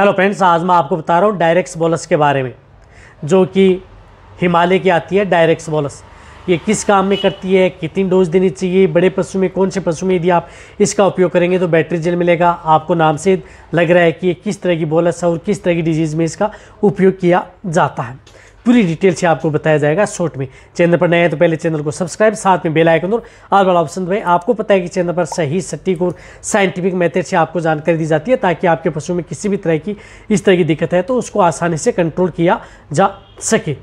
hello friends आज मैं आपको बता रहा हूँ डायरेक्स बॉलस के बारे में जो कि हिमालय की आती है डायरेक्स बॉलस ये किस काम में करती है कितनी डोज देनी चाहिए बड़े पशु में कौन से पशु में यदि आप इसका उपयोग करेंगे तो बैटरी जेल मिलेगा आपको नाम से लग रहा है कि ये किस तरह की बॉलस है और किस तरह की डिजीज़ में इसका उपयोग किया जाता है पूरी डिटेल से आपको बताया जाएगा शॉर्ट में चैनल पर नए हैं तो पहले चैनल को सब्सक्राइब साथ में बेल आइकन और आल वाला ऑप्शन दबाएं आपको पता है कि चैनल पर सही सटीक और साइंटिफिक मेथड से आपको जानकारी दी जाती है ताकि आपके पशु में किसी भी तरह की इस तरह की दिक्कत है तो उसको आसानी से कंट्रोल किया जा सके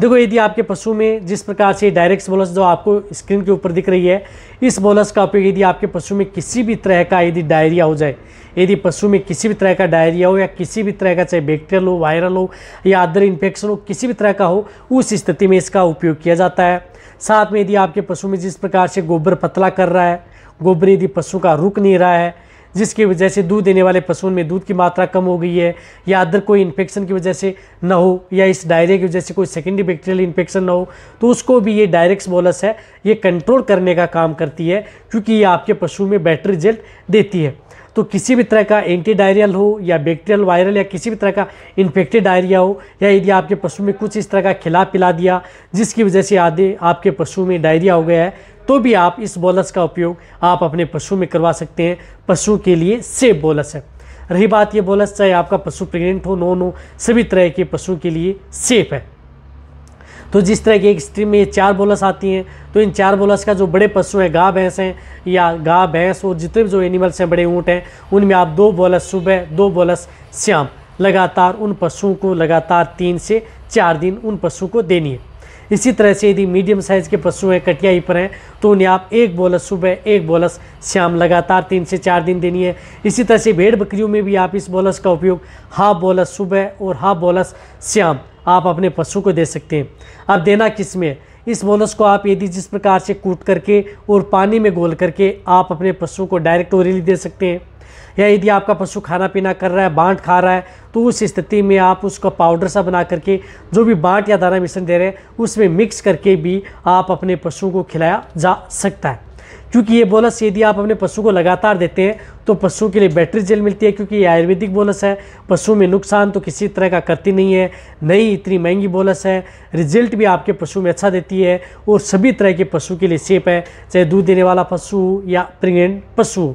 देखो यदि आपके पशु में जिस प्रकार से डायरेक्ट बोलस जो आपको स्क्रीन के ऊपर दिख रही है इस बोलस का उपयोग यदि आपके पशु में किसी भी तरह का यदि डायरिया हो जाए यदि पशु में किसी भी तरह का डायरिया हो या किसी भी तरह का चाहे बैक्टीरियल हो वायरल हो या अदर इन्फेक्शन हो किसी भी तरह का हो उस स्थिति में इसका उपयोग किया जाता है साथ में यदि आपके पशु में जिस प्रकार से गोबर पतला कर रहा है गोबर यदि पशु का रुक नहीं रहा है जिसकी वजह से दूध देने वाले पशुओं में दूध की मात्रा कम हो गई है या अदर कोई इन्फेक्शन की वजह से न हो या इस डायरिया की वजह से कोई सेकेंडरी बैक्टीरियल इन्फेक्शन न हो तो उसको भी ये डायरेक्स बोलस है ये कंट्रोल करने का काम करती है क्योंकि ये आपके पशु में बेटर रिजल्ट देती है तो किसी भी तरह का एंटी डायरियल हो या बैक्टीरियल वायरल या किसी भी तरह का इन्फेक्टेड डायरिया हो या यदि आपके पशु में कुछ इस तरह का खिला पिला दिया जिसकी वजह से आधे आपके पशु में डायरिया हो गया है तो भी आप इस बोलस का उपयोग आप अपने पशु में करवा सकते हैं पशु के लिए सेफ बोलस है रही बात ये बोलस चाहे आपका पशु प्रेग्नेंट हो नॉन हो सभी तरह के पशु के लिए सेफ है तो जिस तरह की एक स्ट्रीम में ये चार बोलस आती हैं तो इन चार बोलस का जो बड़े पशु हैं गाय भैंस हैं या गा भैंस और जितने भी जो एनिमल्स हैं बड़े ऊँट हैं उनमें आप दो बोलस सुबह दो बोलस श्याम लगातार उन पशुओं को लगातार तीन से चार दिन उन पशुओं को देनी है इसी तरह से यदि मीडियम साइज़ के पशु हैं कटियाई पर हैं तो उन्हें आप एक बोलस सुबह एक बोलस शाम लगातार तीन से चार दिन देनी है इसी तरह से भेड़ बकरियों में भी आप इस बोलस का उपयोग हाफ बोलस सुबह और हाफ बोलस शाम आप अपने पशु को दे सकते हैं अब देना किस में इस बोनस को आप यदि जिस प्रकार से कूट करके और पानी में गोल करके आप अपने पशु को डायरेक्ट ओरली दे सकते हैं या यदि आपका पशु खाना पीना कर रहा है बांट खा रहा है तो उस स्थिति में आप उसका पाउडर सा बना करके जो भी बांट या दाना मिश्रण दे रहे हैं उसमें मिक्स करके भी आप अपने पशुओं को खिलाया जा सकता है क्योंकि ये बोनस यदि आप अपने पशु को लगातार देते हैं तो पशुओं के लिए बैटरी जेल मिलती है क्योंकि ये आयुर्वेदिक बोनस है पशु में नुकसान तो किसी तरह का करती नहीं है नई इतनी महंगी बोनस है रिजल्ट भी आपके पशु में अच्छा देती है और सभी तरह के पशु के लिए सेफ है चाहे दूध देने वाला पशु या प्रेगनेंट पशु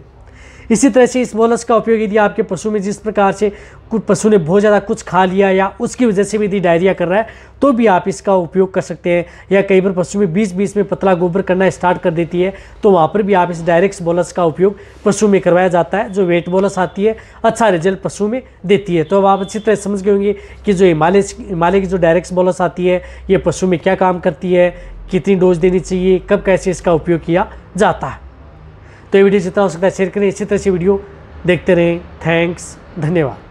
इसी तरह से इस मोलस का उपयोग यदि आपके पशु में जिस प्रकार से कुछ पशु ने बहुत ज़्यादा कुछ खा लिया या उसकी वजह से भी यदि डायरिया कर रहा है तो भी आप इसका उपयोग कर सकते हैं या कई बार पशु में बीच बीच में पतला गोबर करना स्टार्ट कर देती है तो वहाँ पर भी आप इस डायरेक्ट बोलस का उपयोग पशु में करवाया जाता है जो वेट बोलस आती है अच्छा रिजल्ट पशु में देती है तो अब आप अच्छी तरह समझ गए होंगे कि जो हिमालय हिमालय की जो डायरेक्ट बोलस आती है ये पशु में क्या काम करती है कितनी डोज देनी चाहिए कब कैसे इसका उपयोग किया जाता है तो ये वीडियो जितना हो सकता है शेयर करें इसी तरह से वीडियो देखते रहें थैंक्स धन्यवाद